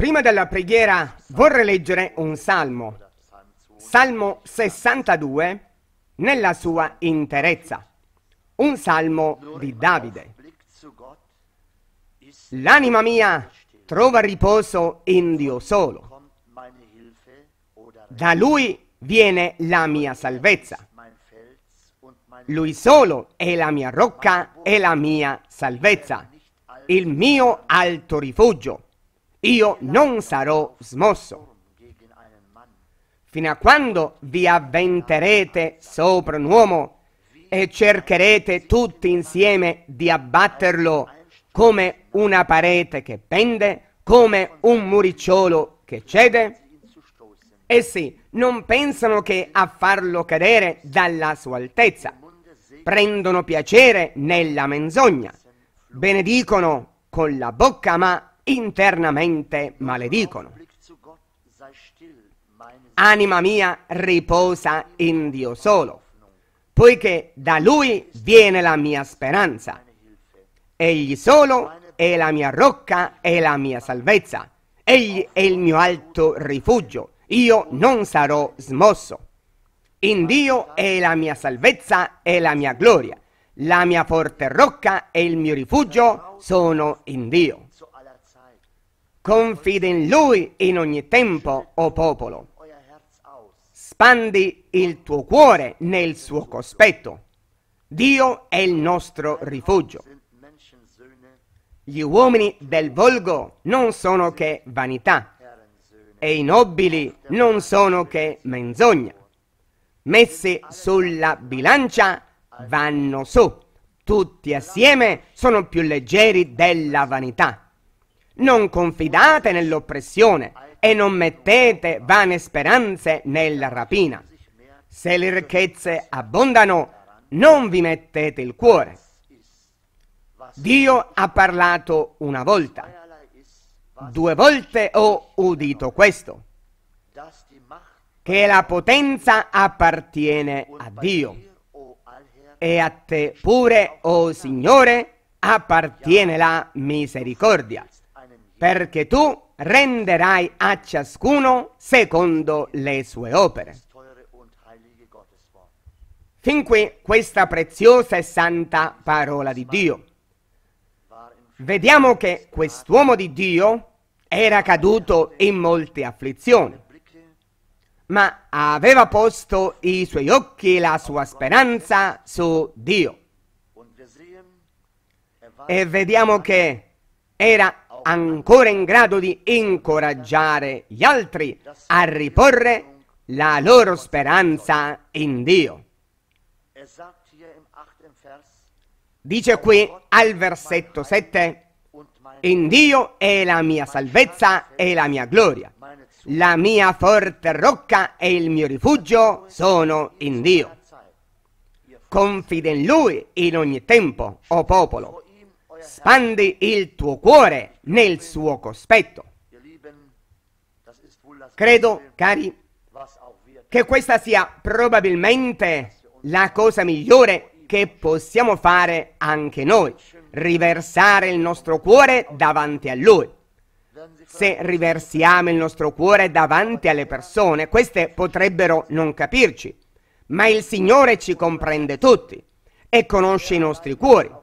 Prima della preghiera vorrei leggere un salmo, Salmo 62, nella sua interezza, un salmo di Davide. L'anima mia trova riposo in Dio solo. Da Lui viene la mia salvezza. Lui solo è la mia rocca e la mia salvezza, il mio alto rifugio io non sarò smosso. Fino a quando vi avventerete sopra un uomo e cercherete tutti insieme di abbatterlo come una parete che pende, come un muricciolo che cede? Essi eh non pensano che a farlo cadere dalla sua altezza, prendono piacere nella menzogna, benedicono con la bocca ma internamente maledicono. Anima mia riposa in Dio solo, poiché da Lui viene la mia speranza. Egli solo è la mia rocca e la mia salvezza. Egli è il mio alto rifugio. Io non sarò smosso. In Dio è la mia salvezza e la mia gloria. La mia forte rocca e il mio rifugio sono in Dio. Confida in Lui in ogni tempo, o popolo. Spandi il tuo cuore nel suo cospetto. Dio è il nostro rifugio. Gli uomini del volgo non sono che vanità e i nobili non sono che menzogna. Messi sulla bilancia vanno su, tutti assieme sono più leggeri della vanità. Non confidate nell'oppressione e non mettete vane speranze nella rapina. Se le ricchezze abbondano, non vi mettete il cuore. Dio ha parlato una volta. Due volte ho udito questo, che la potenza appartiene a Dio. E a te pure, o oh Signore, appartiene la misericordia perché tu renderai a ciascuno secondo le sue opere. Fin qui questa preziosa e santa parola di Dio. Vediamo che quest'uomo di Dio era caduto in molte afflizioni, ma aveva posto i suoi occhi e la sua speranza su Dio. E vediamo che era ancora in grado di incoraggiare gli altri a riporre la loro speranza in Dio. Dice qui al versetto 7, in Dio è la mia salvezza e la mia gloria. La mia forte rocca e il mio rifugio sono in Dio. Confida in Lui in ogni tempo, o popolo, Spandi il tuo cuore nel suo cospetto. Credo, cari, che questa sia probabilmente la cosa migliore che possiamo fare anche noi, riversare il nostro cuore davanti a Lui. Se riversiamo il nostro cuore davanti alle persone, queste potrebbero non capirci, ma il Signore ci comprende tutti e conosce i nostri cuori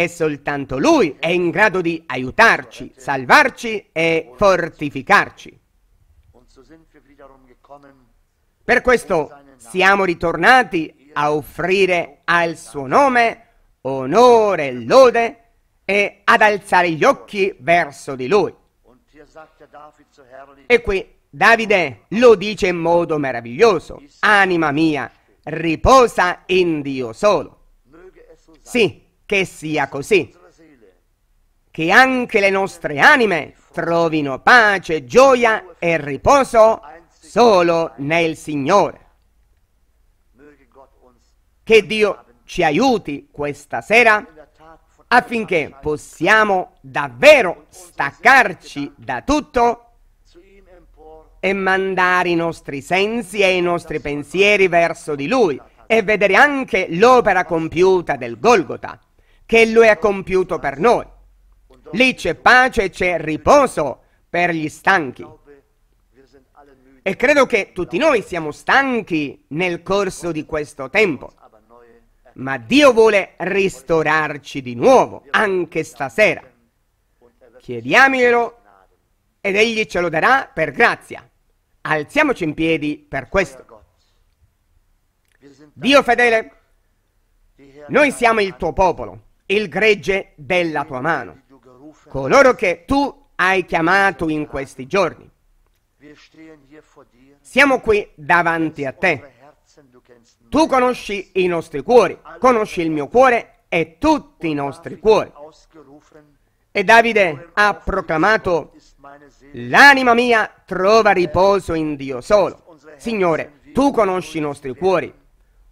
e soltanto Lui è in grado di aiutarci, salvarci e fortificarci. Per questo siamo ritornati a offrire al suo nome onore e lode e ad alzare gli occhi verso di lui. E qui Davide lo dice in modo meraviglioso, anima mia, riposa in Dio solo. Sì, che sia così. Che anche le nostre anime trovino pace, gioia e riposo solo nel Signore. Che Dio ci aiuti questa sera affinché possiamo davvero staccarci da tutto e mandare i nostri sensi e i nostri pensieri verso di Lui e vedere anche l'opera compiuta del Golgota che Lui ha compiuto per noi. Lì c'è pace e c'è riposo per gli stanchi. E credo che tutti noi siamo stanchi nel corso di questo tempo, ma Dio vuole ristorarci di nuovo, anche stasera. Chiediamoglielo ed Egli ce lo darà per grazia. Alziamoci in piedi per questo. Dio fedele, noi siamo il tuo popolo il gregge della tua mano, coloro che tu hai chiamato in questi giorni. Siamo qui davanti a te. Tu conosci i nostri cuori, conosci il mio cuore e tutti i nostri cuori. E Davide ha proclamato, l'anima mia trova riposo in Dio solo. Signore, tu conosci i nostri cuori,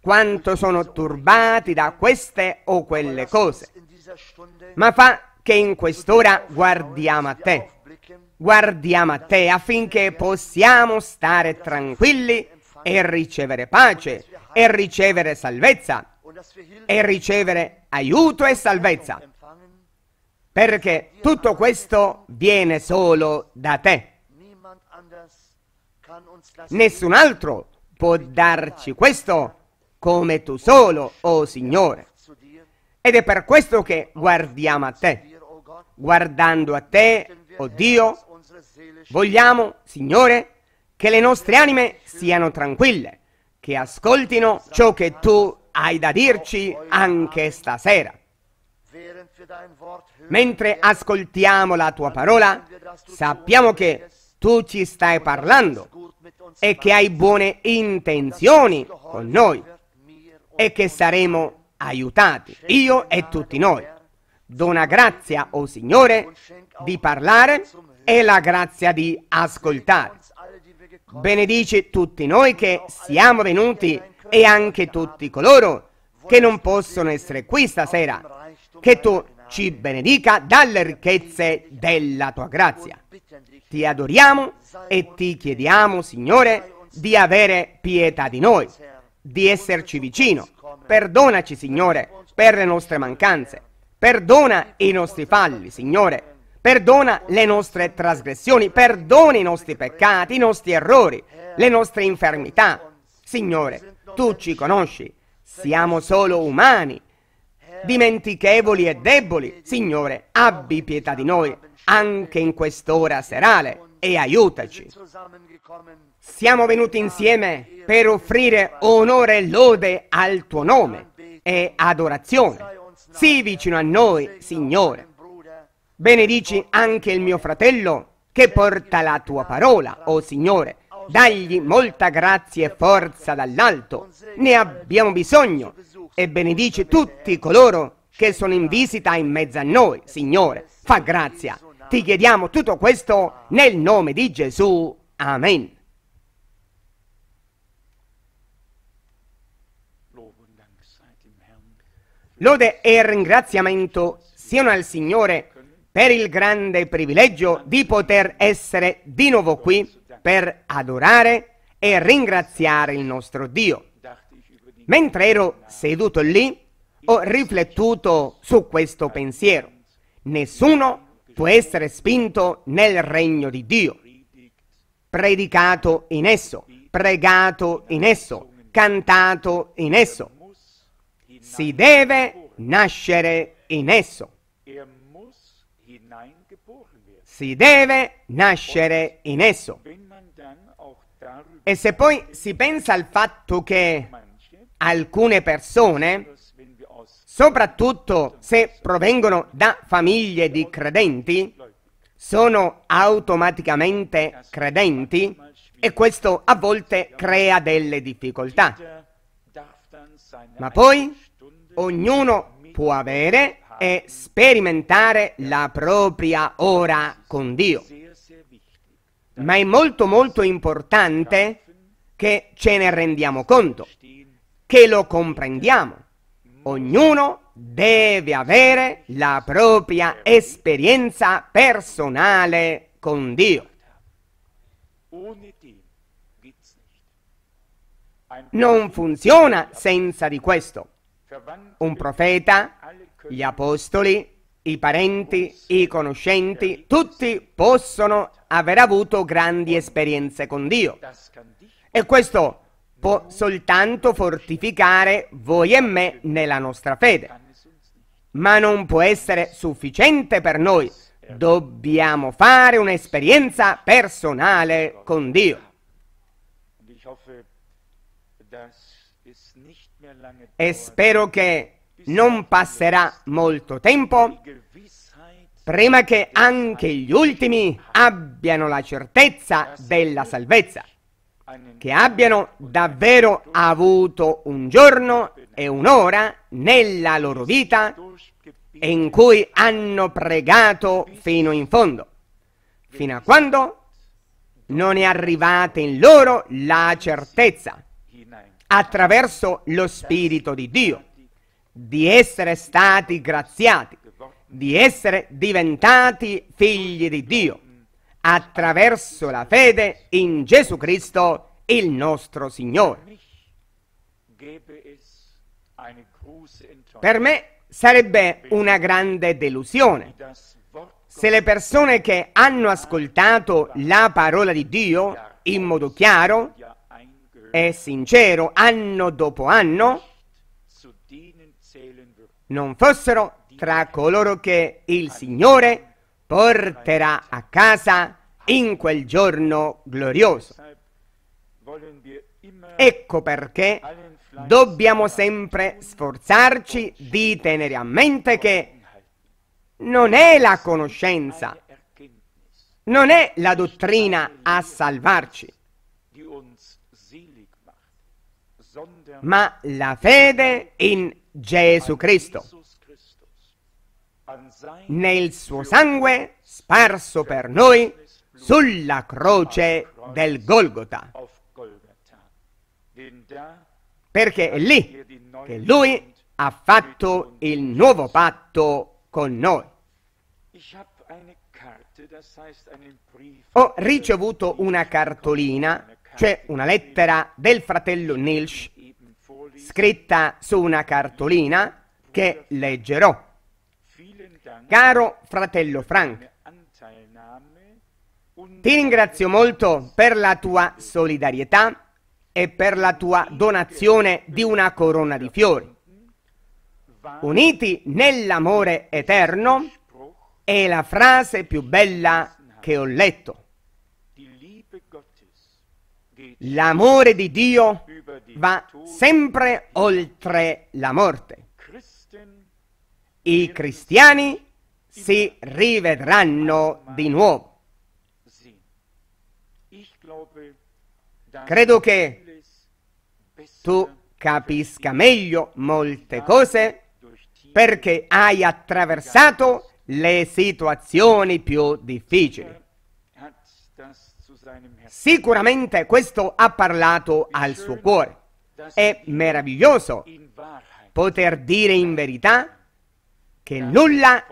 quanto sono turbati da queste o quelle cose, ma fa che in quest'ora guardiamo a te, guardiamo a te affinché possiamo stare tranquilli e ricevere pace, e ricevere salvezza, e ricevere aiuto e salvezza, perché tutto questo viene solo da te. Nessun altro può darci questo come tu solo, o oh Signore. Ed è per questo che guardiamo a te. Guardando a te, o oh Dio, vogliamo, Signore, che le nostre anime siano tranquille, che ascoltino ciò che tu hai da dirci anche stasera. Mentre ascoltiamo la tua parola, sappiamo che tu ci stai parlando e che hai buone intenzioni con noi e che saremo aiutati, io e tutti noi. Dona grazia, o oh Signore, di parlare e la grazia di ascoltare. Benedici tutti noi che siamo venuti e anche tutti coloro che non possono essere qui stasera, che tu ci benedica dalle ricchezze della tua grazia. Ti adoriamo e ti chiediamo, Signore, di avere pietà di noi di esserci vicino. Perdonaci, Signore, per le nostre mancanze. Perdona i nostri falli, Signore. Perdona le nostre trasgressioni, perdona i nostri peccati, i nostri errori, le nostre infermità. Signore, tu ci conosci, siamo solo umani, dimentichevoli e deboli. Signore, abbi pietà di noi, anche in quest'ora serale e aiutaci. Siamo venuti insieme per offrire onore e lode al tuo nome e adorazione. Sii vicino a noi, Signore. Benedici anche il mio fratello che porta la tua parola, o oh Signore. Dagli molta grazia e forza dall'alto. Ne abbiamo bisogno. E benedici tutti coloro che sono in visita in mezzo a noi, Signore. Fa grazia ti chiediamo tutto questo nel nome di Gesù. Amen. Lode e ringraziamento siano al Signore per il grande privilegio di poter essere di nuovo qui per adorare e ringraziare il nostro Dio. Mentre ero seduto lì, ho riflettuto su questo pensiero. Nessuno può essere spinto nel regno di Dio, predicato in esso, pregato in esso, cantato in esso. Si deve nascere in esso. Si deve nascere in esso. E se poi si pensa al fatto che alcune persone soprattutto se provengono da famiglie di credenti, sono automaticamente credenti e questo a volte crea delle difficoltà. Ma poi ognuno può avere e sperimentare la propria ora con Dio. Ma è molto molto importante che ce ne rendiamo conto, che lo comprendiamo, ognuno deve avere la propria esperienza personale con Dio. Non funziona senza di questo. Un profeta, gli apostoli, i parenti, i conoscenti, tutti possono aver avuto grandi esperienze con Dio. E questo può soltanto fortificare voi e me nella nostra fede, ma non può essere sufficiente per noi. Dobbiamo fare un'esperienza personale con Dio. E spero che non passerà molto tempo prima che anche gli ultimi abbiano la certezza della salvezza che abbiano davvero avuto un giorno e un'ora nella loro vita in cui hanno pregato fino in fondo, fino a quando non è arrivata in loro la certezza, attraverso lo Spirito di Dio, di essere stati graziati, di essere diventati figli di Dio attraverso la fede in Gesù Cristo, il nostro Signore. Per me sarebbe una grande delusione se le persone che hanno ascoltato la parola di Dio in modo chiaro e sincero, anno dopo anno, non fossero tra coloro che il Signore porterà a casa in quel giorno glorioso. Eh, ecco perché dobbiamo sempre sforzarci di tenere a mente che non è la conoscenza, non è la dottrina a salvarci, ma la fede in Gesù Cristo nel suo sangue sparso per noi sulla croce del Golgota. Perché è lì che lui ha fatto il nuovo patto con noi. Ho ricevuto una cartolina, cioè una lettera del fratello Nilsch, scritta su una cartolina che leggerò. Caro fratello Frank, ti ringrazio molto per la tua solidarietà e per la tua donazione di una corona di fiori. Uniti nell'amore eterno è la frase più bella che ho letto. L'amore di Dio va sempre oltre la morte. I cristiani si rivedranno di nuovo. Credo che tu capisca meglio molte cose perché hai attraversato le situazioni più difficili. Sicuramente questo ha parlato al suo cuore. È meraviglioso poter dire in verità che nulla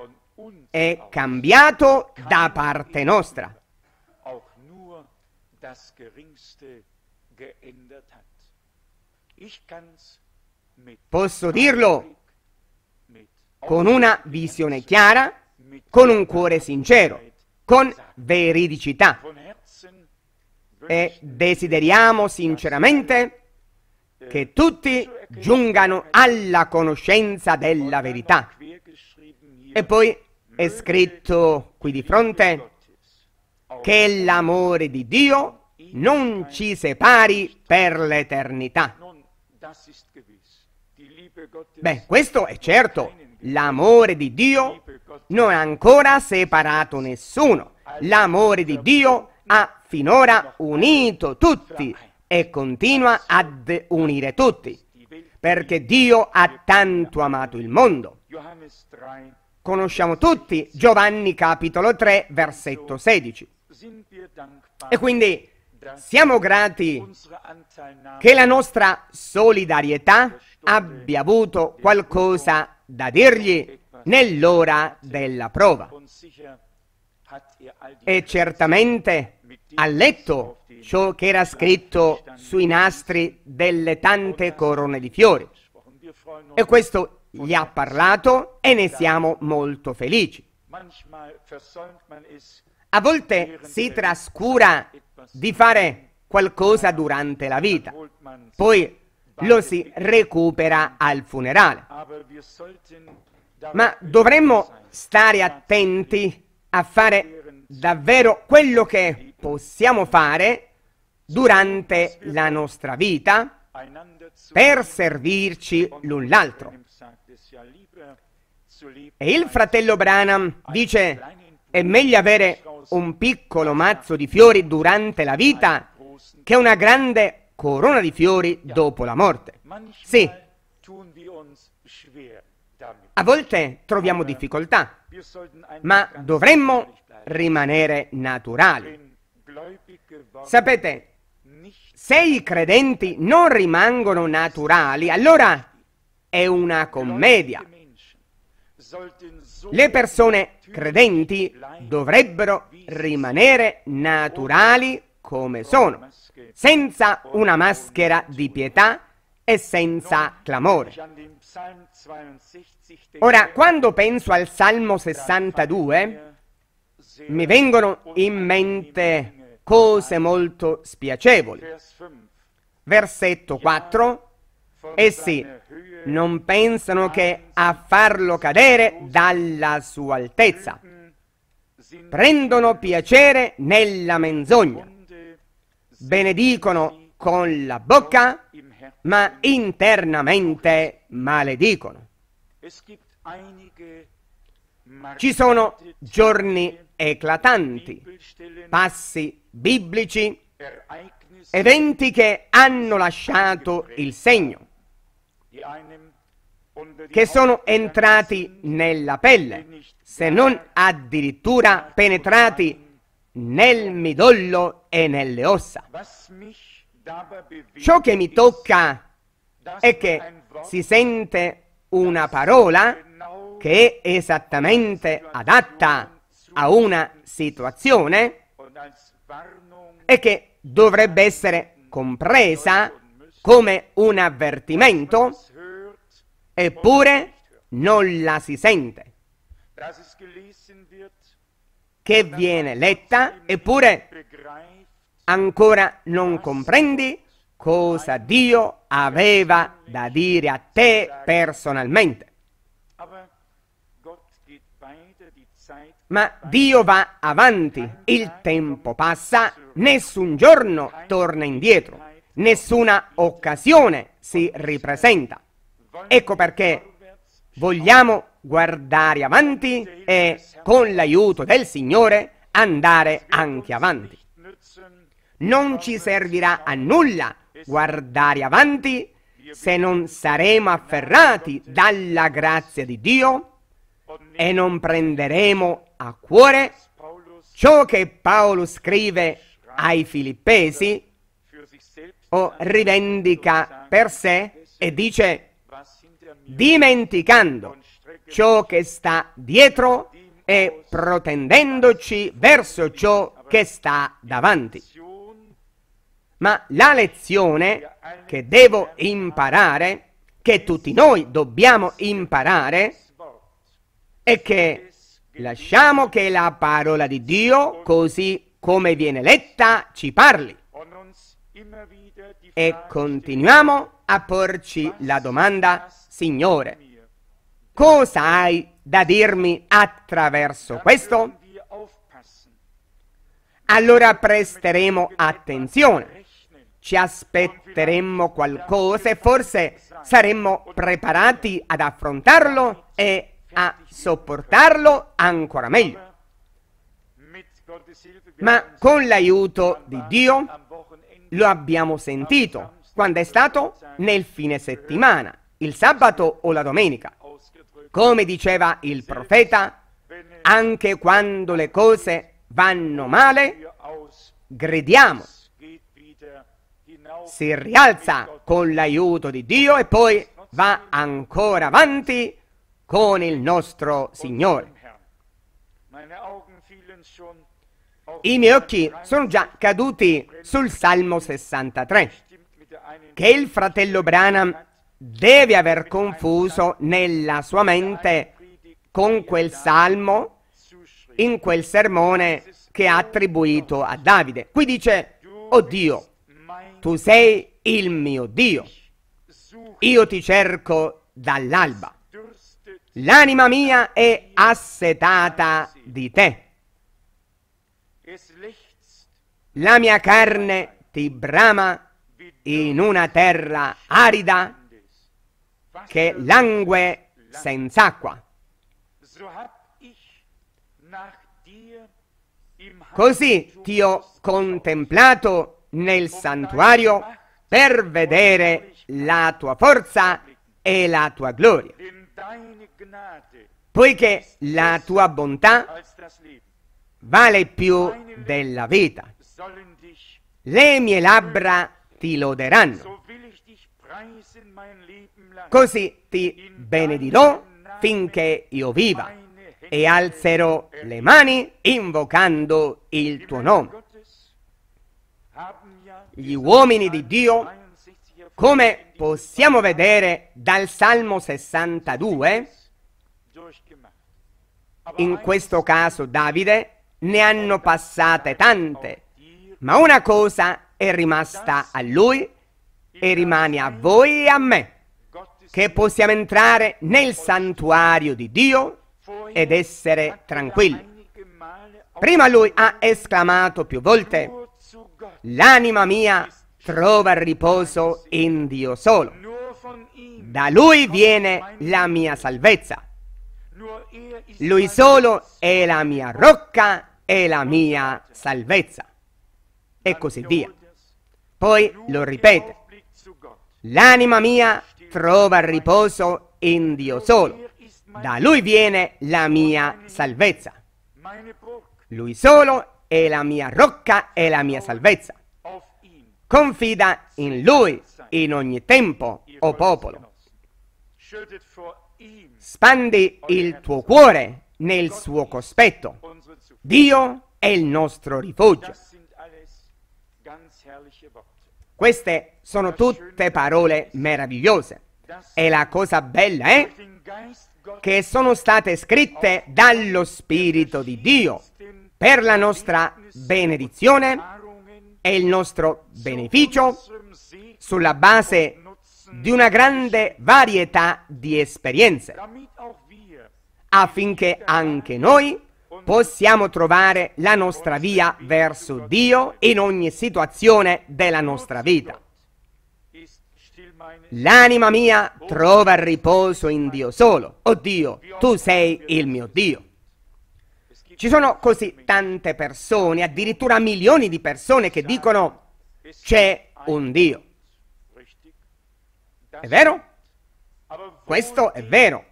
è cambiato da parte nostra. Posso dirlo con una visione chiara, con un cuore sincero, con veridicità. E desideriamo sinceramente che tutti giungano alla conoscenza della verità. E poi è scritto qui di fronte che l'amore di Dio non ci separi per l'eternità. Beh, questo è certo, l'amore di Dio non ha ancora separato nessuno. L'amore di Dio ha finora unito tutti e continua ad unire tutti, perché Dio ha tanto amato il mondo conosciamo tutti, Giovanni capitolo 3, versetto 16. E quindi siamo grati che la nostra solidarietà abbia avuto qualcosa da dirgli nell'ora della prova. E certamente ha letto ciò che era scritto sui nastri delle tante corone di fiori. E questo gli ha parlato e ne siamo molto felici. A volte si trascura di fare qualcosa durante la vita, poi lo si recupera al funerale. Ma dovremmo stare attenti a fare davvero quello che possiamo fare durante la nostra vita per servirci l'un l'altro. E il fratello Branham dice, è meglio avere un piccolo mazzo di fiori durante la vita che una grande corona di fiori dopo la morte. Sì, a volte troviamo difficoltà, ma dovremmo rimanere naturali. Sapete, se i credenti non rimangono naturali, allora è una commedia. Le persone credenti dovrebbero rimanere naturali come sono, senza una maschera di pietà e senza clamore. Ora, quando penso al Salmo 62, mi vengono in mente cose molto spiacevoli. Versetto 4. Essi non pensano che a farlo cadere dalla sua altezza. Prendono piacere nella menzogna. Benedicono con la bocca, ma internamente maledicono. Ci sono giorni eclatanti, passi biblici, eventi che hanno lasciato il segno, che sono entrati nella pelle, se non addirittura penetrati nel midollo e nelle ossa. Ciò che mi tocca è che si sente una parola che è esattamente adatta a una situazione e che dovrebbe essere compresa come un avvertimento, eppure non la si sente, che viene letta, eppure ancora non comprendi cosa Dio aveva da dire a te personalmente. Ma Dio va avanti, il tempo passa, nessun giorno torna indietro, nessuna occasione si ripresenta. Ecco perché vogliamo guardare avanti e con l'aiuto del Signore andare anche avanti. Non ci servirà a nulla guardare avanti se non saremo afferrati dalla grazia di Dio e non prenderemo a cuore ciò che Paolo scrive ai filippesi o rivendica per sé e dice dimenticando ciò che sta dietro e protendendoci verso ciò che sta davanti. Ma la lezione che devo imparare, che tutti noi dobbiamo imparare, è che Lasciamo che la parola di Dio, così come viene letta, ci parli. E continuiamo a porci la domanda, Signore, cosa hai da dirmi attraverso questo? Allora presteremo attenzione, ci aspetteremmo qualcosa e forse saremmo preparati ad affrontarlo e a sopportarlo ancora meglio. Ma con l'aiuto di Dio lo abbiamo sentito. Quando è stato? Nel fine settimana, il sabato o la domenica. Come diceva il profeta, anche quando le cose vanno male, grediamo. Si rialza con l'aiuto di Dio e poi va ancora avanti con il nostro Signore. I miei occhi sono già caduti sul Salmo 63, che il fratello Branham deve aver confuso nella sua mente con quel salmo in quel sermone che ha attribuito a Davide. Qui dice, oh Dio, tu sei il mio Dio, io ti cerco dall'alba. L'anima mia è assetata di te. La mia carne ti brama in una terra arida che langue senza acqua. Così ti ho contemplato nel um santuario per vedere um la tua forza e la tua gloria poiché la tua bontà vale più della vita. Le mie labbra ti loderanno. Così ti benedirò finché io viva e alzerò le mani invocando il tuo nome. Gli uomini di Dio come possiamo vedere dal Salmo 62, in questo caso Davide ne hanno passate tante, ma una cosa è rimasta a lui e rimane a voi e a me, che possiamo entrare nel santuario di Dio ed essere tranquilli. Prima lui ha esclamato più volte, l'anima mia trova riposo in Dio solo. Da Lui viene la mia salvezza. Lui solo è la mia rocca e la mia salvezza. E così via. Poi lo ripete. L'anima mia trova riposo in Dio solo. Da Lui viene la mia salvezza. Lui solo è la mia rocca e la mia salvezza. Confida in Lui in ogni tempo, o popolo. Spandi il tuo cuore nel suo cospetto. Dio è il nostro rifugio. Queste sono tutte parole meravigliose. E la cosa bella è che sono state scritte dallo Spirito di Dio per la nostra benedizione è il nostro beneficio sulla base di una grande varietà di esperienze, affinché anche noi possiamo trovare la nostra via verso Dio in ogni situazione della nostra vita. L'anima mia trova riposo in Dio solo. Oh Dio, tu sei il mio Dio. Ci sono così tante persone, addirittura milioni di persone che dicono c'è un Dio. È vero? Questo è vero.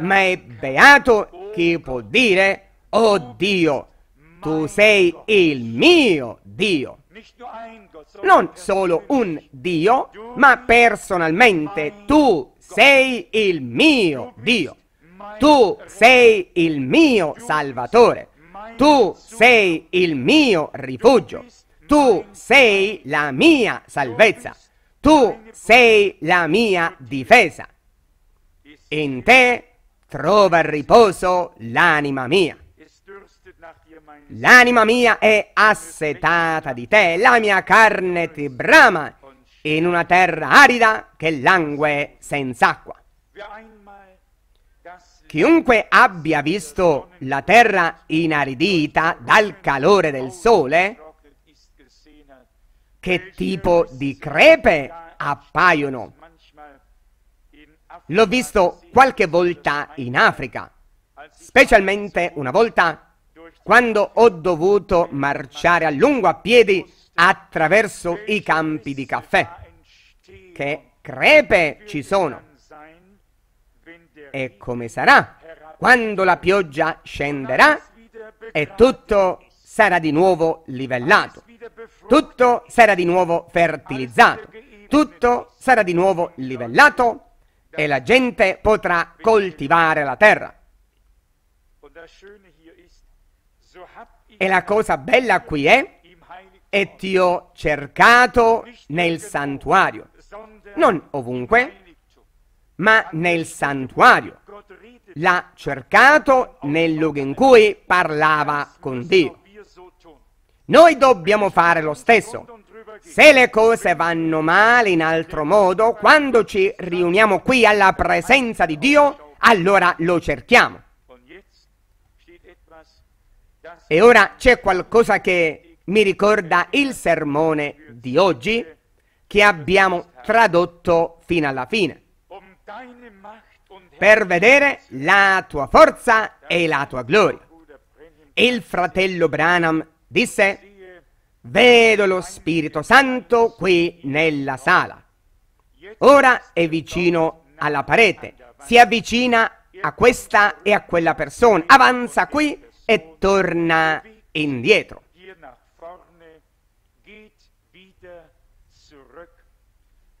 Ma è beato chi può dire, oh Dio, tu sei il mio Dio. Non solo un Dio, ma personalmente tu sei il mio Dio. Tu sei il mio Salvatore. Tu sei il mio rifugio. Tu sei la mia salvezza. Tu sei la mia difesa. In te trova riposo l'anima mia. L'anima mia è assetata di te, la mia carne ti brama in una terra arida che langue senza acqua. Chiunque abbia visto la terra inaridita dal calore del sole, che tipo di crepe appaiono? L'ho visto qualche volta in Africa, specialmente una volta quando ho dovuto marciare a lungo a piedi attraverso i campi di caffè. Che crepe ci sono! e come sarà quando la pioggia scenderà e tutto sarà di nuovo livellato, tutto sarà di nuovo fertilizzato, tutto sarà di nuovo livellato e la gente potrà coltivare la terra. E la cosa bella qui è e ti ho cercato nel santuario, non ovunque, ma nel santuario. L'ha cercato nel luogo in cui parlava con Dio. Noi dobbiamo fare lo stesso. Se le cose vanno male in altro modo, quando ci riuniamo qui alla presenza di Dio, allora lo cerchiamo. E ora c'è qualcosa che mi ricorda il sermone di oggi che abbiamo tradotto fino alla fine per vedere la tua forza e la tua gloria. Il fratello Branham disse, vedo lo Spirito Santo qui nella sala. Ora è vicino alla parete, si avvicina a questa e a quella persona, avanza qui e torna indietro.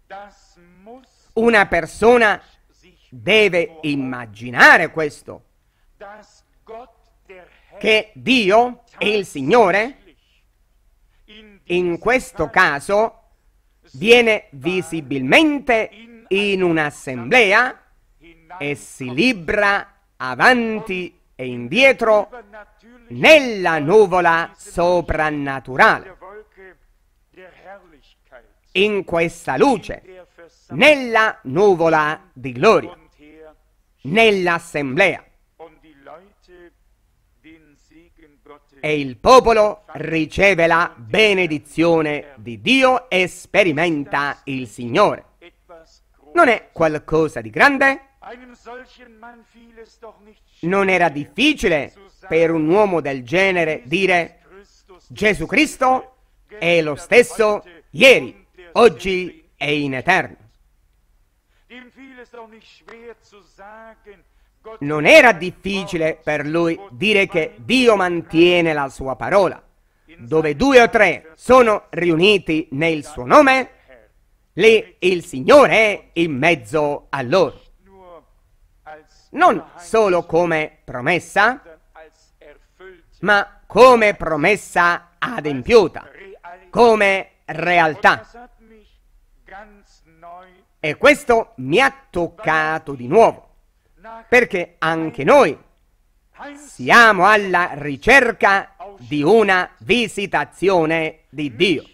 Das muss una persona deve immaginare questo, che Dio e il Signore, in questo caso, viene visibilmente in un'assemblea e si libra avanti e indietro nella nuvola soprannaturale, in questa luce nella nuvola di gloria, nell'assemblea. E il popolo riceve la benedizione di Dio e sperimenta il Signore. Non è qualcosa di grande? Non era difficile per un uomo del genere dire Gesù Cristo è lo stesso ieri, oggi e in eterno. Non era difficile per lui dire che Dio mantiene la sua parola. Dove due o tre sono riuniti nel suo nome, lì il Signore è in mezzo a loro. Non solo come promessa, ma come promessa adempiuta, come realtà. E questo mi ha toccato di nuovo, perché anche noi siamo alla ricerca di una visitazione di Dio.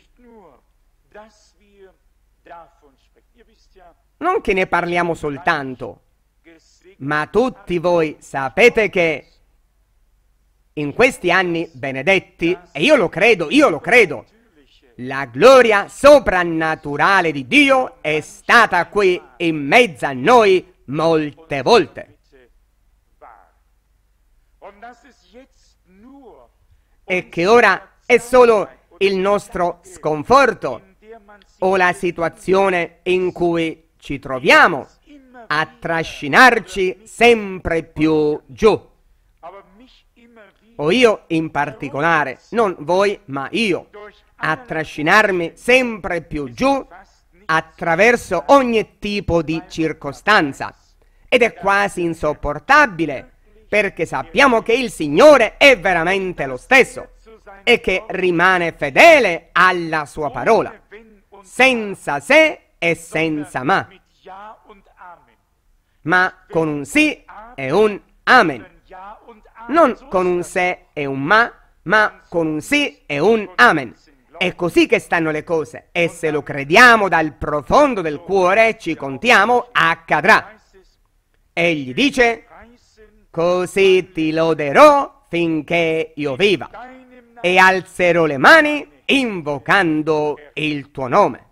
Non che ne parliamo soltanto, ma tutti voi sapete che in questi anni benedetti, e io lo credo, io lo credo, la gloria soprannaturale di Dio è stata qui in mezzo a noi molte volte. E che ora è solo il nostro sconforto o la situazione in cui ci troviamo a trascinarci sempre più giù. O io in particolare, non voi ma io, a trascinarmi sempre più giù attraverso ogni tipo di circostanza. Ed è quasi insopportabile, perché sappiamo che il Signore è veramente lo stesso e che rimane fedele alla sua parola, senza se e senza ma, ma con un sì e un amen. Non con un se e un ma, ma con un sì e un amen. È così che stanno le cose e se lo crediamo dal profondo del cuore ci contiamo accadrà. Egli dice, così ti loderò finché io viva e alzerò le mani invocando il tuo nome.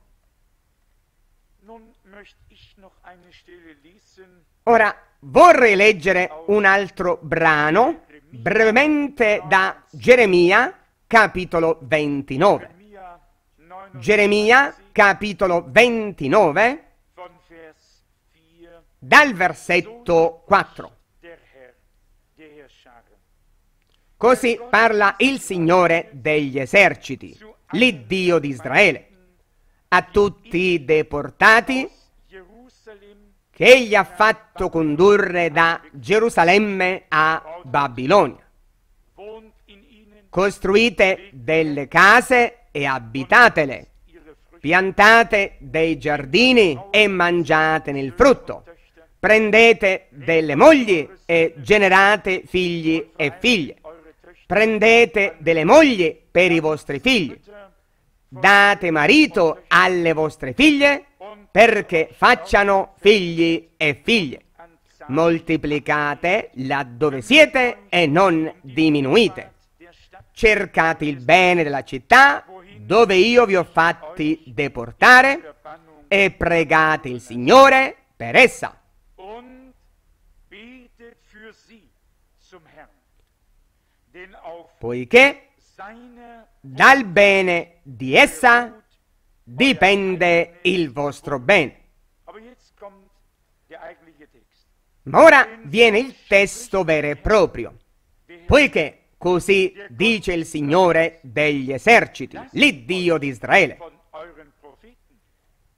Ora vorrei leggere un altro brano brevemente da Geremia capitolo 29. Geremia capitolo 29 dal versetto 4. Così parla il Signore degli eserciti, l'Iddio di Israele, a tutti i deportati che egli ha fatto condurre da Gerusalemme a Babilonia. Costruite delle case e abitatele. Piantate dei giardini e mangiatene il frutto. Prendete delle mogli e generate figli e figlie. Prendete delle mogli per i vostri figli. Date marito alle vostre figlie perché facciano figli e figlie. Moltiplicate laddove siete e non diminuite. Cercate il bene della città dove io vi ho fatti deportare e pregate il Signore per essa. Poiché dal bene di essa dipende il vostro bene. Ma ora viene il testo vero e proprio, poiché Così dice il Signore degli eserciti, l'Iddio di Israele.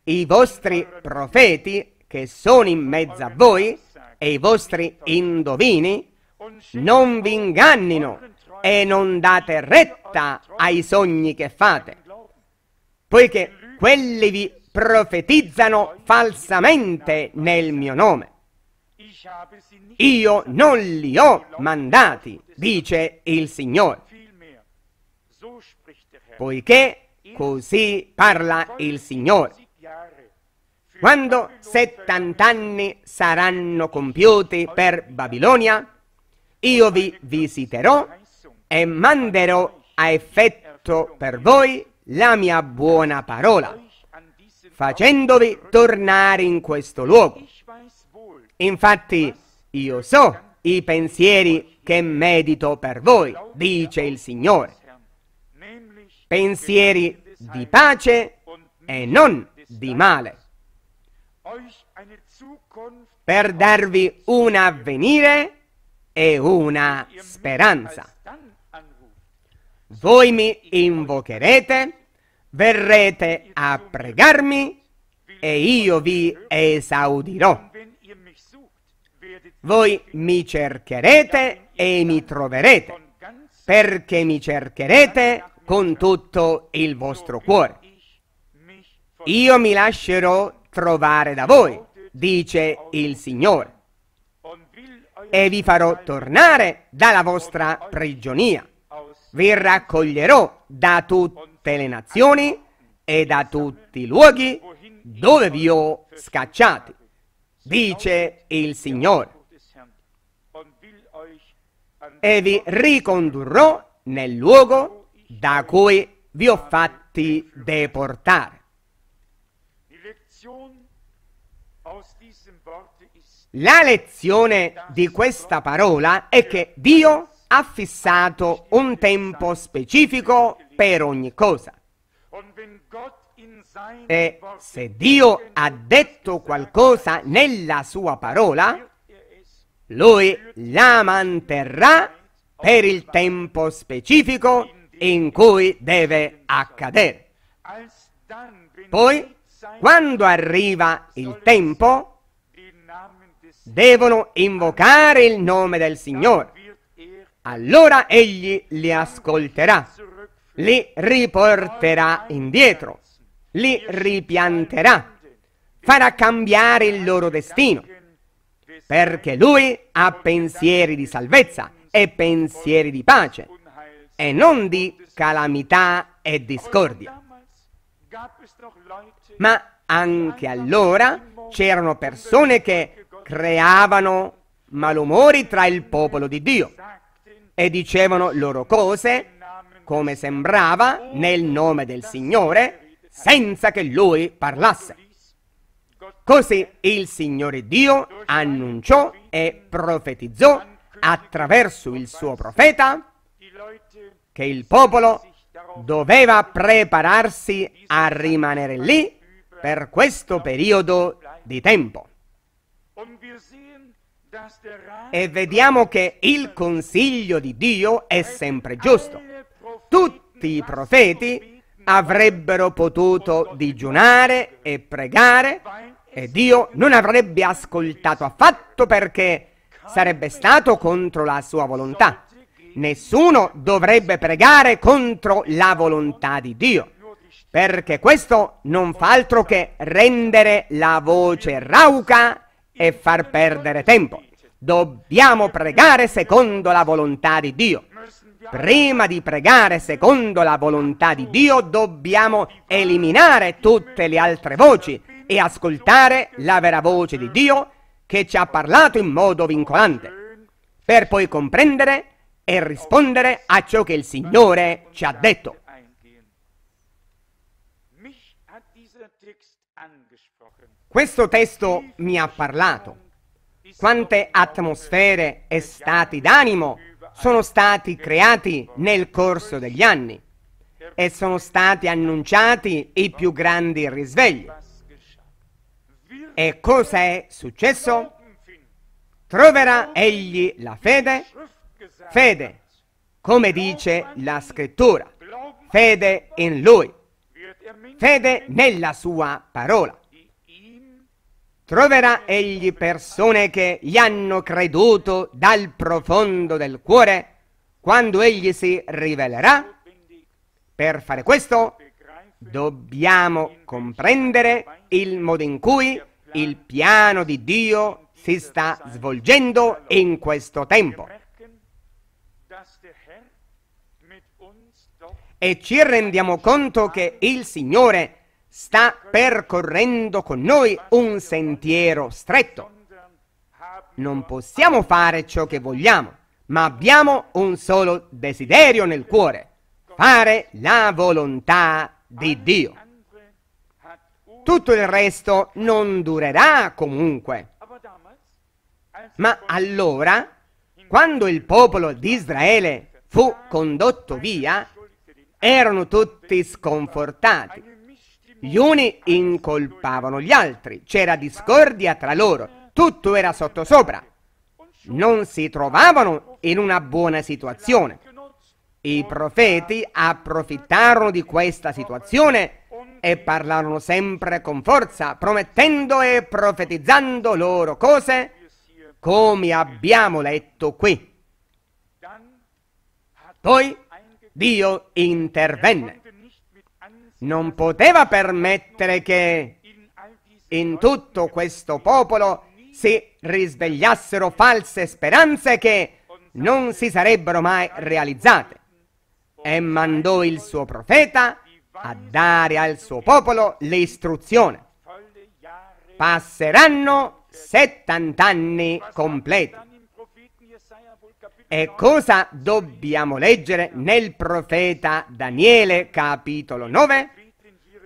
I vostri profeti che sono in mezzo a voi e i vostri indovini non vi ingannino e non date retta ai sogni che fate, poiché quelli vi profetizzano falsamente nel mio nome. Io non li ho mandati, dice il Signore. Poiché così parla il Signore. Quando settant'anni saranno compiuti per Babilonia, io vi visiterò e manderò a effetto per voi la mia buona parola, facendovi tornare in questo luogo. Infatti io so i pensieri che medito per voi, dice il Signore. Pensieri di pace e non di male. Per darvi un avvenire e una speranza. Voi mi invocherete, verrete a pregarmi e io vi esaudirò. Voi mi cercherete e mi troverete, perché mi cercherete con tutto il vostro cuore. Io mi lascerò trovare da voi, dice il Signore, e vi farò tornare dalla vostra prigionia. Vi raccoglierò da tutte le nazioni e da tutti i luoghi dove vi ho scacciati dice il Signore, e vi ricondurrò nel luogo da cui vi ho fatti deportare. La lezione di questa parola è che Dio ha fissato un tempo specifico per ogni cosa. E se Dio ha detto qualcosa nella sua parola, lui la manterrà per il tempo specifico in cui deve accadere. Poi, quando arriva il tempo, devono invocare il nome del Signore. Allora egli li ascolterà, li riporterà indietro li ripianterà, farà cambiare il loro destino, perché lui ha pensieri di salvezza e pensieri di pace, e non di calamità e discordia. Ma anche allora c'erano persone che creavano malumori tra il popolo di Dio e dicevano loro cose, come sembrava, nel nome del Signore, senza che lui parlasse. Così il Signore Dio annunciò e profetizzò attraverso il suo profeta che il popolo doveva prepararsi a rimanere lì per questo periodo di tempo. E vediamo che il consiglio di Dio è sempre giusto. Tutti i profeti avrebbero potuto digiunare e pregare e Dio non avrebbe ascoltato affatto perché sarebbe stato contro la sua volontà. Nessuno dovrebbe pregare contro la volontà di Dio, perché questo non fa altro che rendere la voce rauca e far perdere tempo. Dobbiamo pregare secondo la volontà di Dio prima di pregare secondo la volontà di Dio dobbiamo eliminare tutte le altre voci e ascoltare la vera voce di Dio che ci ha parlato in modo vincolante, per poi comprendere e rispondere a ciò che il Signore ci ha detto. Questo testo mi ha parlato. Quante atmosfere e stati d'animo sono stati creati nel corso degli anni e sono stati annunciati i più grandi risvegli. E cosa è successo? Troverà egli la fede? Fede, come dice la scrittura, fede in lui, fede nella sua parola. Troverà egli persone che gli hanno creduto dal profondo del cuore quando egli si rivelerà. Per fare questo dobbiamo comprendere il modo in cui il piano di Dio si sta svolgendo in questo tempo. E ci rendiamo conto che il Signore sta percorrendo con noi un sentiero stretto. Non possiamo fare ciò che vogliamo, ma abbiamo un solo desiderio nel cuore, fare la volontà di Dio. Tutto il resto non durerà comunque. Ma allora, quando il popolo di Israele fu condotto via, erano tutti sconfortati gli uni incolpavano gli altri, c'era discordia tra loro, tutto era sottosopra. Non si trovavano in una buona situazione. I profeti approfittarono di questa situazione e parlarono sempre con forza, promettendo e profetizzando loro cose come abbiamo letto qui. Poi Dio intervenne non poteva permettere che in tutto questo popolo si risvegliassero false speranze che non si sarebbero mai realizzate e mandò il suo profeta a dare al suo popolo l'istruzione. Passeranno 70 anni completi. E cosa dobbiamo leggere nel profeta Daniele capitolo 9?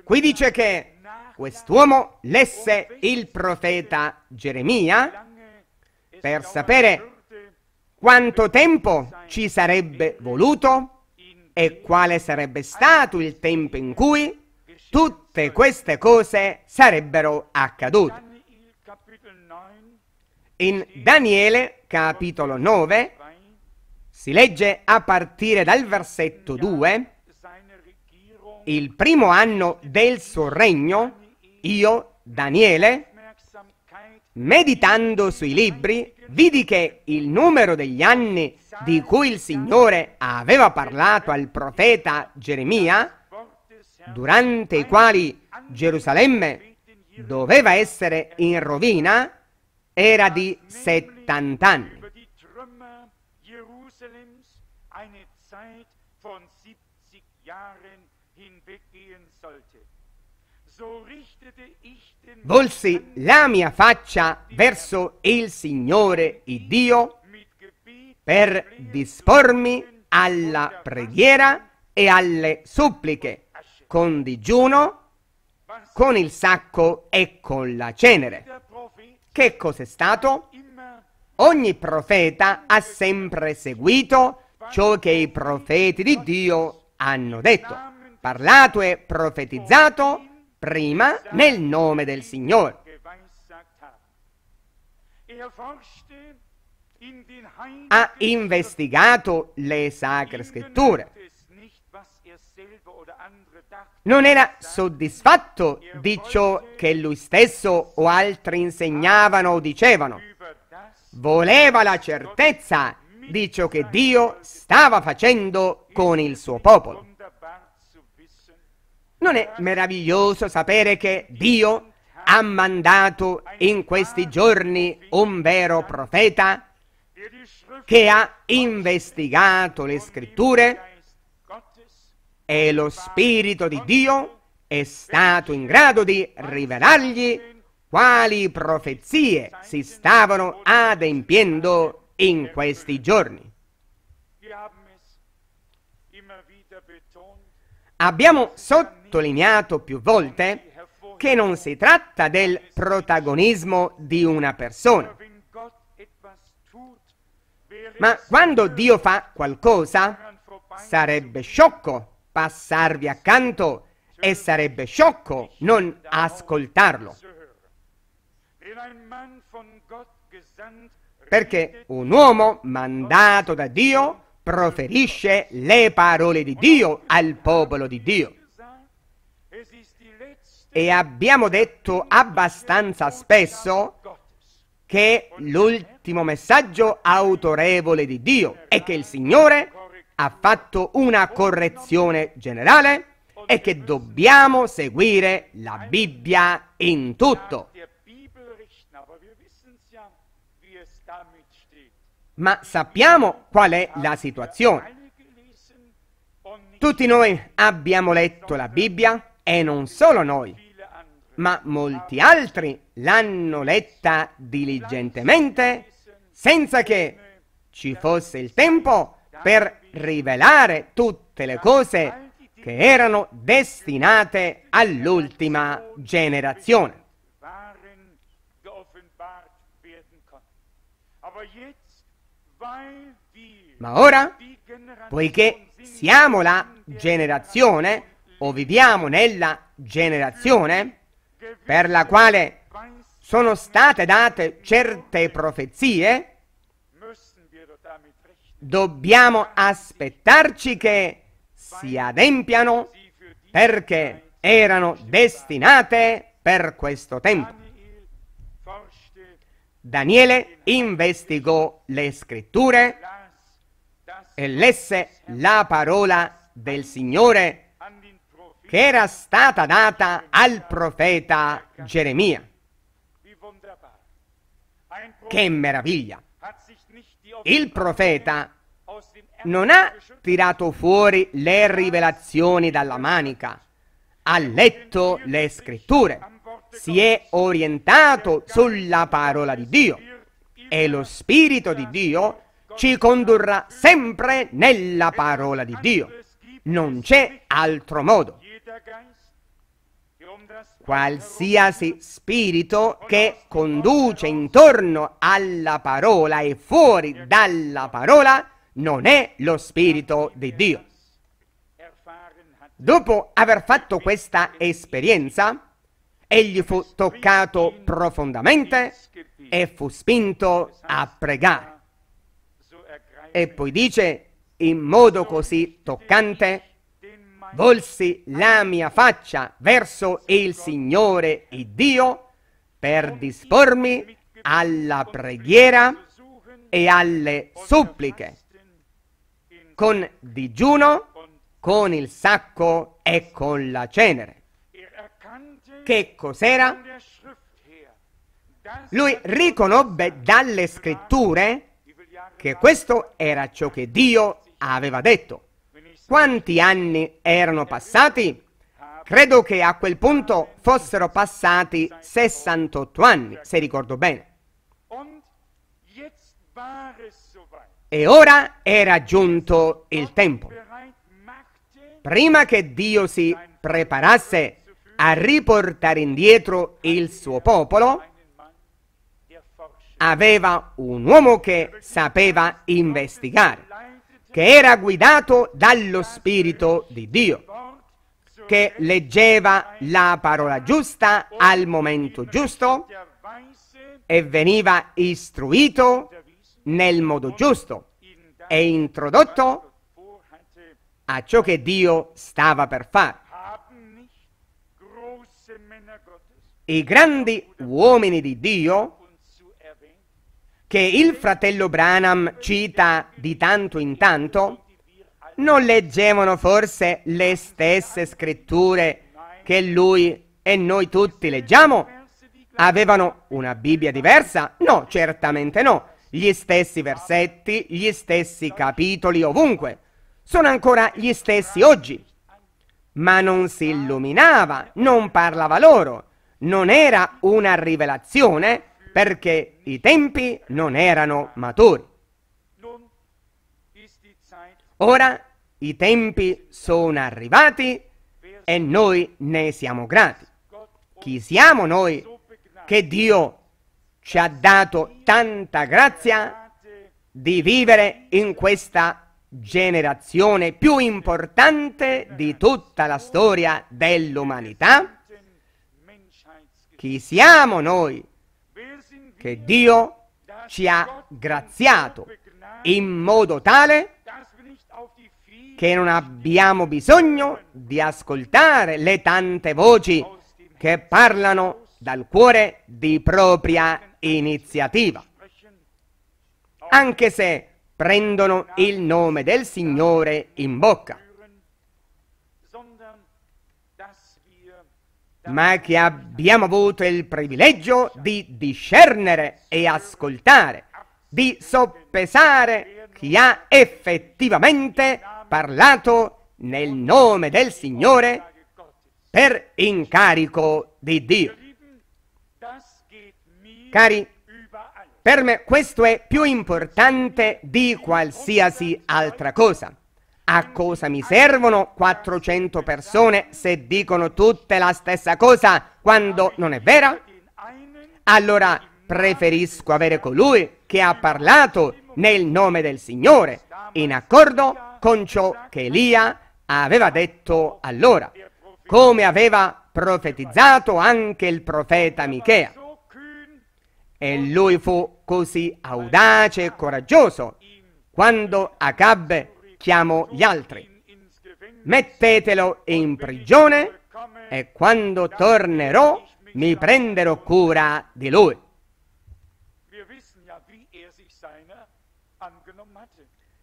Qui dice che quest'uomo lesse il profeta Geremia per sapere quanto tempo ci sarebbe voluto e quale sarebbe stato il tempo in cui tutte queste cose sarebbero accadute. In Daniele capitolo 9 si legge a partire dal versetto 2, il primo anno del suo regno, io, Daniele, meditando sui libri, vidi che il numero degli anni di cui il Signore aveva parlato al profeta Geremia, durante i quali Gerusalemme doveva essere in rovina, era di 70 anni. Jerusalems eine Zeit von 70 Jahren hinweggehen sollte. Volsi la mia faccia verso il Signore, e Dio, per dispormi alla preghiera e alle suppliche, con digiuno, con il sacco e con la cenere. Che cos'è stato? Ogni profeta ha sempre seguito ciò che i profeti di Dio hanno detto, parlato e profetizzato prima nel nome del Signore. Ha investigato le sacre scritture. Non era soddisfatto di ciò che lui stesso o altri insegnavano o dicevano, voleva la certezza di ciò che Dio stava facendo con il suo popolo. Non è meraviglioso sapere che Dio ha mandato in questi giorni un vero profeta che ha investigato le scritture e lo Spirito di Dio è stato in grado di rivelargli quali profezie si stavano adempiendo in questi giorni. Abbiamo sottolineato più volte che non si tratta del protagonismo di una persona, ma quando Dio fa qualcosa sarebbe sciocco passarvi accanto e sarebbe sciocco non ascoltarlo. Perché un uomo mandato da Dio proferisce le parole di Dio al popolo di Dio. E abbiamo detto abbastanza spesso che l'ultimo messaggio autorevole di Dio è che il Signore ha fatto una correzione generale e che dobbiamo seguire la Bibbia in tutto. Ma sappiamo qual è la situazione. Tutti noi abbiamo letto la Bibbia e non solo noi, ma molti altri l'hanno letta diligentemente senza che ci fosse il tempo per rivelare tutte le cose che erano destinate all'ultima generazione. Ma ora, poiché siamo la generazione, o viviamo nella generazione, per la quale sono state date certe profezie, dobbiamo aspettarci che si adempiano perché erano destinate per questo tempo. Daniele investigò le scritture e lesse la parola del Signore che era stata data al profeta Geremia. Che meraviglia! Il profeta non ha tirato fuori le rivelazioni dalla manica, ha letto le scritture si è orientato sulla parola di Dio e lo Spirito di Dio ci condurrà sempre nella parola di Dio. Non c'è altro modo. Qualsiasi spirito che conduce intorno alla parola e fuori dalla parola non è lo spirito di Dio. Dopo aver fatto questa esperienza, Egli fu toccato profondamente e fu spinto a pregare. E poi dice, in modo così toccante, volsi la mia faccia verso il Signore e Dio per dispormi alla preghiera e alle suppliche, con digiuno, con il sacco e con la cenere. Che cos'era? Lui riconobbe dalle scritture che questo era ciò che Dio aveva detto. Quanti anni erano passati? Credo che a quel punto fossero passati 68 anni, se ricordo bene. E ora era giunto il tempo. Prima che Dio si preparasse a riportare indietro il suo popolo, aveva un uomo che sapeva investigare, che era guidato dallo Spirito di Dio, che leggeva la parola giusta al momento giusto e veniva istruito nel modo giusto e introdotto a ciò che Dio stava per fare. i grandi uomini di Dio che il fratello Branham cita di tanto in tanto, non leggevano forse le stesse scritture che lui e noi tutti leggiamo? Avevano una Bibbia diversa? No, certamente no. Gli stessi versetti, gli stessi capitoli ovunque. Sono ancora gli stessi oggi. Ma non si illuminava, non parlava loro, non era una rivelazione perché i tempi non erano maturi. Ora i tempi sono arrivati e noi ne siamo grati. Chi siamo noi che Dio ci ha dato tanta grazia di vivere in questa generazione più importante di tutta la storia dell'umanità? chi siamo noi, che Dio ci ha graziato in modo tale che non abbiamo bisogno di ascoltare le tante voci che parlano dal cuore di propria iniziativa, anche se prendono il nome del Signore in bocca. ma che abbiamo avuto il privilegio di discernere e ascoltare, di soppesare chi ha effettivamente parlato nel nome del Signore per incarico di Dio. Cari, per me questo è più importante di qualsiasi altra cosa. A cosa mi servono 400 persone se dicono tutte la stessa cosa quando non è vera? Allora preferisco avere colui che ha parlato nel nome del Signore, in accordo con ciò che Elia aveva detto allora, come aveva profetizzato anche il profeta Michea. E lui fu così audace e coraggioso quando Acabbe cerchiamo gli altri. Mettetelo in prigione e quando tornerò mi prenderò cura di lui.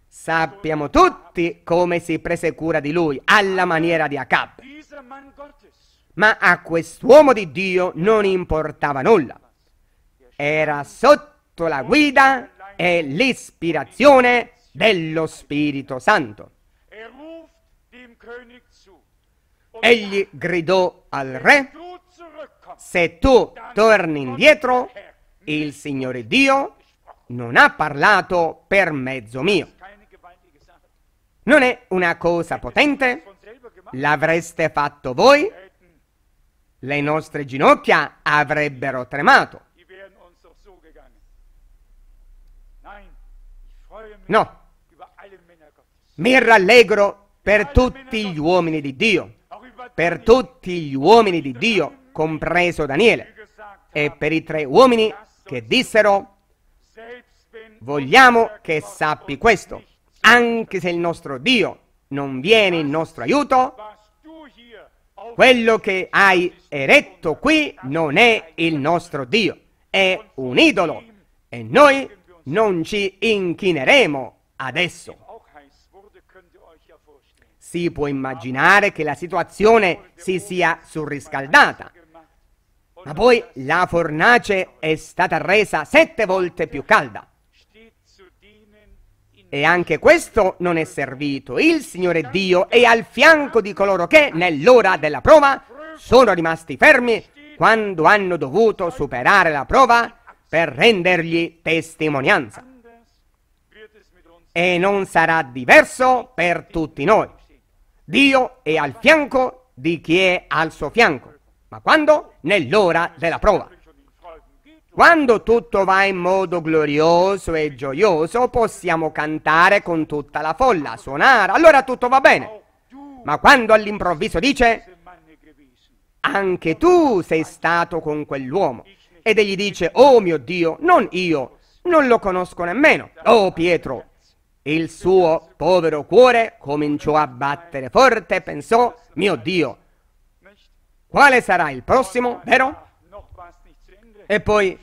Sappiamo tutti come si prese cura di lui, alla maniera di Acab. Ma a quest'uomo di Dio non importava nulla. Era sotto la guida e l'ispirazione dello Spirito Santo. Egli gridò al re, se tu torni indietro, il Signore Dio non ha parlato per mezzo mio. Non è una cosa potente? L'avreste fatto voi? Le nostre ginocchia avrebbero tremato. No, mi rallegro per tutti gli uomini di Dio, per tutti gli uomini di Dio, compreso Daniele, e per i tre uomini che dissero, vogliamo che sappi questo, anche se il nostro Dio non viene in nostro aiuto, quello che hai eretto qui non è il nostro Dio, è un idolo e noi non ci inchineremo adesso. Si può immaginare che la situazione si sia surriscaldata, ma poi la fornace è stata resa sette volte più calda. E anche questo non è servito. Il Signore Dio è al fianco di coloro che, nell'ora della prova, sono rimasti fermi quando hanno dovuto superare la prova per rendergli testimonianza. E non sarà diverso per tutti noi. Dio è al fianco di chi è al suo fianco. Ma quando? Nell'ora della prova. Quando tutto va in modo glorioso e gioioso, possiamo cantare con tutta la folla, suonare, allora tutto va bene. Ma quando all'improvviso dice, anche tu sei stato con quell'uomo, ed egli dice, oh mio Dio, non io, non lo conosco nemmeno. Oh Pietro, il suo povero cuore cominciò a battere forte e pensò, mio Dio, quale sarà il prossimo, vero? E poi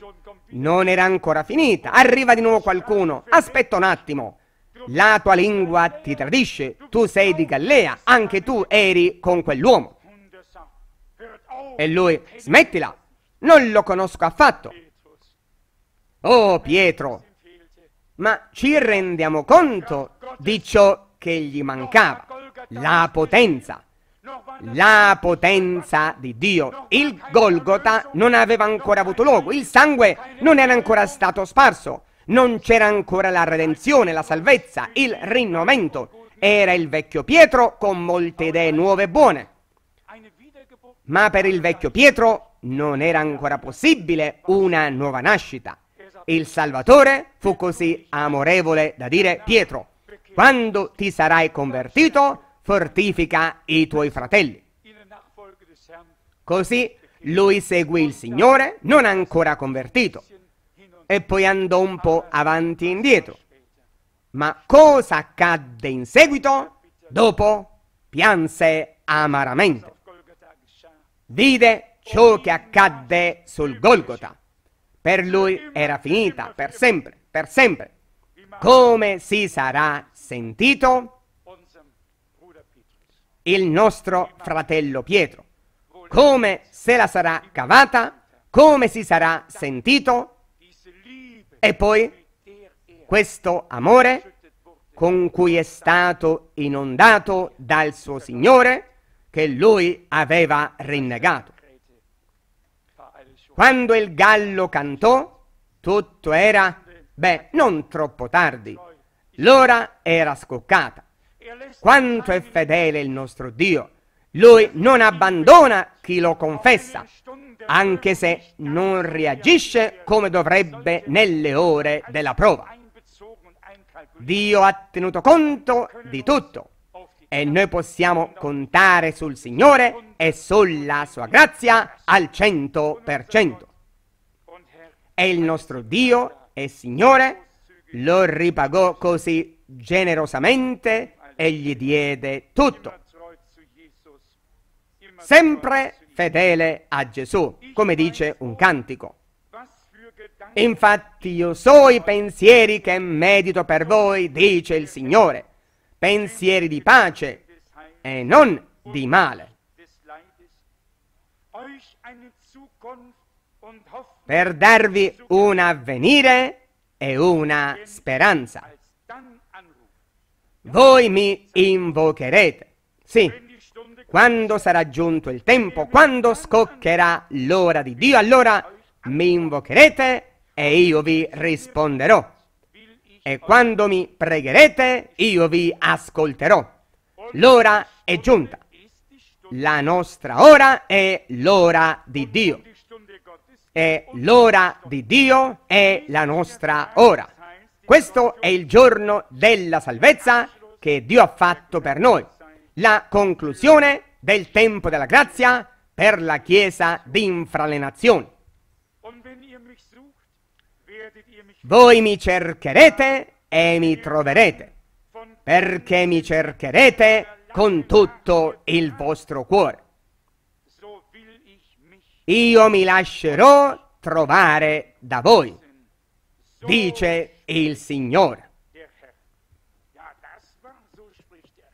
non era ancora finita, arriva di nuovo qualcuno, aspetta un attimo, la tua lingua ti tradisce, tu sei di Gallea, anche tu eri con quell'uomo. E lui, smettila, non lo conosco affatto. Oh Pietro, ma ci rendiamo conto di ciò che gli mancava, la potenza. La potenza di Dio. Il Golgota non aveva ancora avuto luogo, il sangue non era ancora stato sparso, non c'era ancora la redenzione, la salvezza, il rinnovamento. Era il vecchio Pietro con molte idee nuove e buone. Ma per il vecchio Pietro non era ancora possibile una nuova nascita. Il Salvatore fu così amorevole da dire Pietro, quando ti sarai convertito, fortifica i tuoi fratelli. Così lui seguì il Signore, non ancora convertito, e poi andò un po' avanti e indietro. Ma cosa accadde in seguito? Dopo pianse amaramente. Vide ciò che accadde sul Golgotha. Per lui era finita, per sempre, per sempre. Come si sarà sentito il nostro fratello Pietro? Come se la sarà cavata? Come si sarà sentito? E poi questo amore con cui è stato inondato dal suo Signore che lui aveva rinnegato. Quando il gallo cantò, tutto era, beh, non troppo tardi. L'ora era scoccata. Quanto è fedele il nostro Dio. Lui non abbandona chi lo confessa, anche se non reagisce come dovrebbe nelle ore della prova. Dio ha tenuto conto di tutto e noi possiamo contare sul Signore e sulla sua grazia al 100%. E il nostro Dio e Signore lo ripagò così generosamente e gli diede tutto. Sempre fedele a Gesù, come dice un cantico. Infatti io so i pensieri che medito per voi, dice il Signore pensieri di pace e non di male. Per darvi un avvenire e una speranza. Voi mi invocherete. Sì, quando sarà giunto il tempo, quando scoccherà l'ora di Dio, allora mi invocherete e io vi risponderò e quando mi pregherete io vi ascolterò. L'ora è giunta. La nostra ora è l'ora di Dio. E l'ora di Dio è la nostra ora. Questo è il giorno della salvezza che Dio ha fatto per noi. La conclusione del tempo della grazia per la Chiesa di infralenazione. Voi mi cercherete e mi troverete, perché mi cercherete con tutto il vostro cuore. Io mi lascerò trovare da voi, dice il Signore.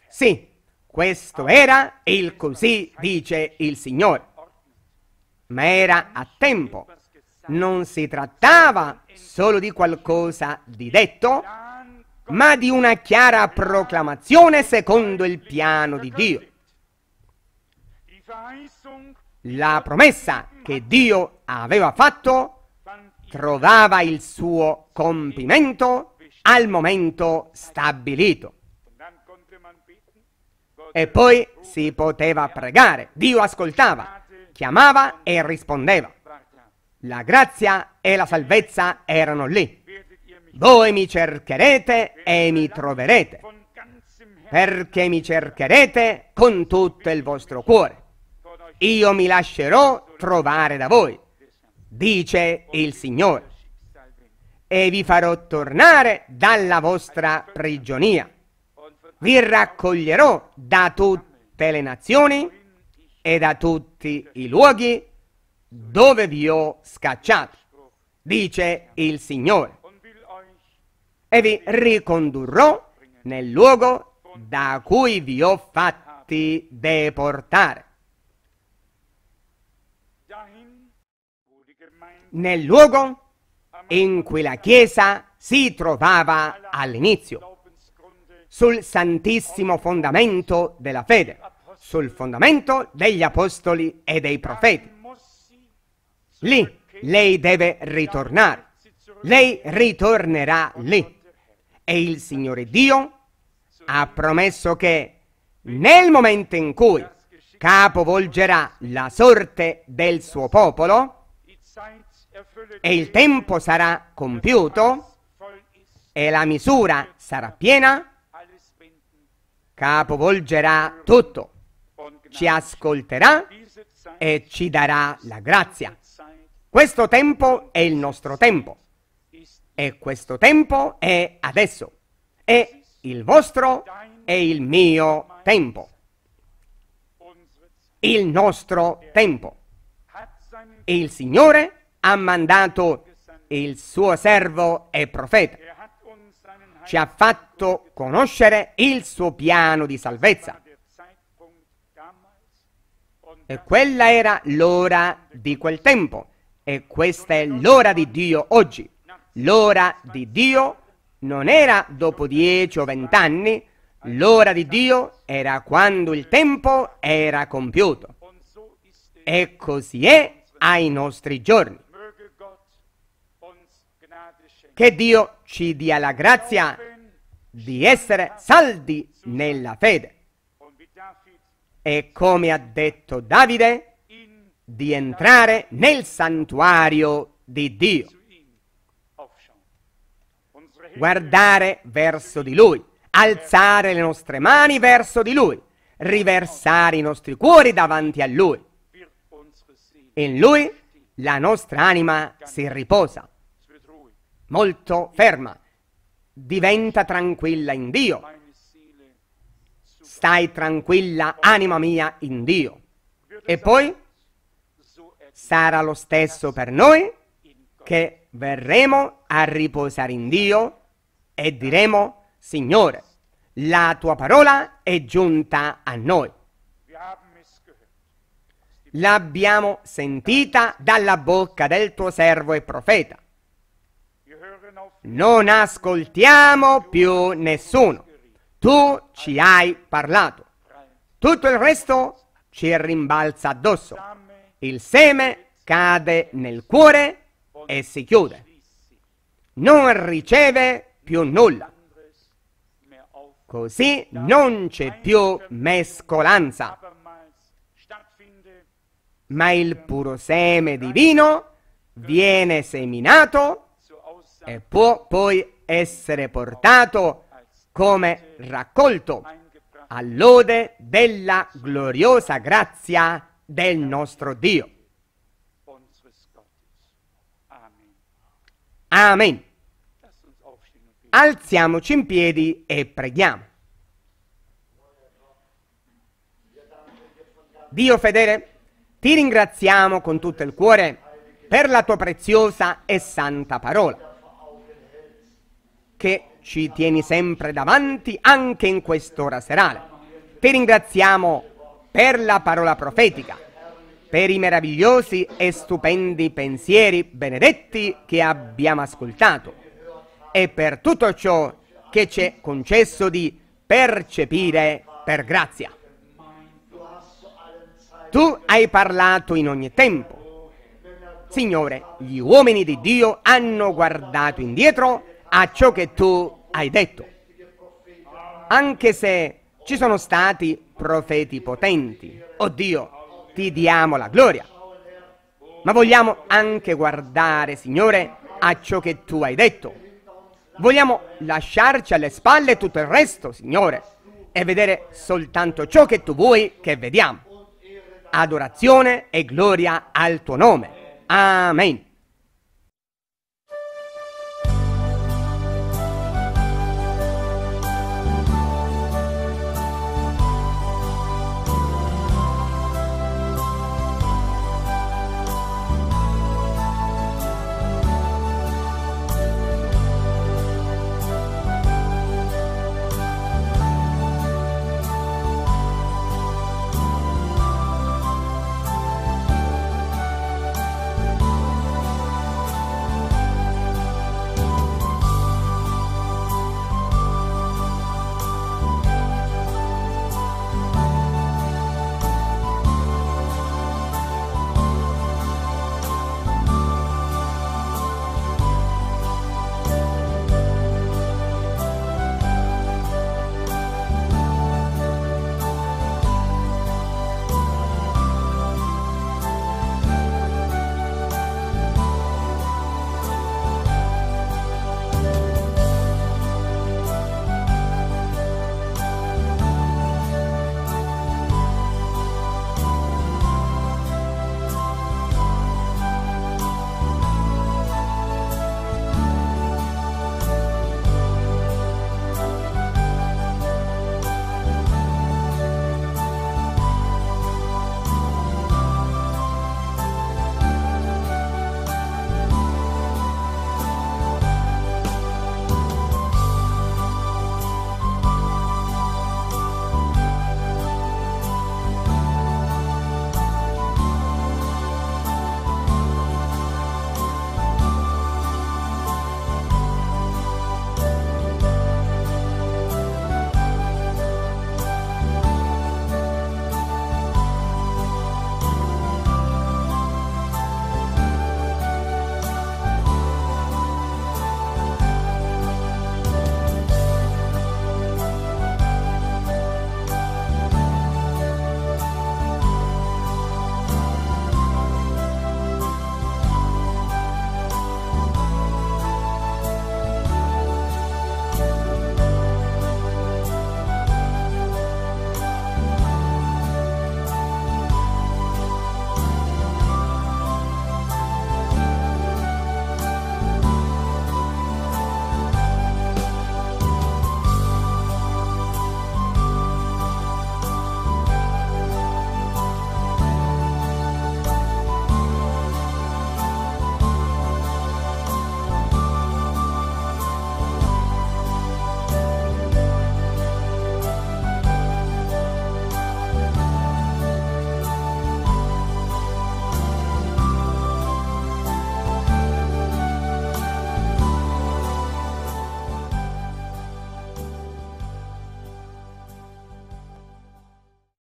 Sì, questo era il così dice il Signore, ma era a tempo non si trattava solo di qualcosa di detto, ma di una chiara proclamazione secondo il piano di Dio. La promessa che Dio aveva fatto trovava il suo compimento al momento stabilito. E poi si poteva pregare, Dio ascoltava, chiamava e rispondeva. La grazia e la salvezza erano lì. Voi mi cercherete e mi troverete, perché mi cercherete con tutto il vostro cuore. Io mi lascerò trovare da voi, dice il Signore, e vi farò tornare dalla vostra prigionia. Vi raccoglierò da tutte le nazioni e da tutti i luoghi dove vi ho scacciati, dice il Signore, e vi ricondurrò nel luogo da cui vi ho fatti deportare. Nel luogo in cui la Chiesa si trovava all'inizio, sul santissimo fondamento della fede, sul fondamento degli apostoli e dei profeti. Lì lei deve ritornare. Lei ritornerà lì. E il Signore Dio ha promesso che nel momento in cui capovolgerà la sorte del suo popolo e il tempo sarà compiuto e la misura sarà piena, capovolgerà tutto, ci ascolterà e ci darà la grazia. Questo tempo è il nostro tempo. E questo tempo è adesso. E il vostro è il mio tempo. Il nostro tempo. Il Signore ha mandato il suo servo e profeta. Ci ha fatto conoscere il suo piano di salvezza. E quella era l'ora di quel tempo. E questa è l'ora di Dio oggi. L'ora di Dio non era dopo dieci o vent'anni, l'ora di Dio era quando il tempo era compiuto. E così è ai nostri giorni. Che Dio ci dia la grazia di essere saldi nella fede. E come ha detto Davide, di entrare nel santuario di Dio, guardare verso di Lui, alzare le nostre mani verso di Lui, riversare i nostri cuori davanti a Lui. In Lui la nostra anima si riposa, molto ferma, diventa tranquilla in Dio. Stai tranquilla, anima mia, in Dio. E poi sarà lo stesso per noi che verremo a riposare in Dio e diremo, Signore, la tua parola è giunta a noi. L'abbiamo sentita dalla bocca del tuo servo e profeta. Non ascoltiamo più nessuno. Tu ci hai parlato. Tutto il resto ci rimbalza addosso. Il seme cade nel cuore e si chiude. Non riceve più nulla. Così non c'è più mescolanza. Ma il puro seme divino viene seminato e può poi essere portato come raccolto all'ode della gloriosa grazia del nostro Dio. Amen. Alziamoci in piedi e preghiamo. Dio fedele, ti ringraziamo con tutto il cuore per la tua preziosa e santa parola, che ci tieni sempre davanti anche in quest'ora serale. Ti ringraziamo per la parola profetica, per i meravigliosi e stupendi pensieri benedetti che abbiamo ascoltato e per tutto ciò che ci è concesso di percepire per grazia. Tu hai parlato in ogni tempo. Signore, gli uomini di Dio hanno guardato indietro a ciò che tu hai detto. Anche se ci sono stati profeti potenti. Dio, ti diamo la gloria. Ma vogliamo anche guardare, Signore, a ciò che tu hai detto. Vogliamo lasciarci alle spalle tutto il resto, Signore, e vedere soltanto ciò che tu vuoi che vediamo. Adorazione e gloria al tuo nome. Amen.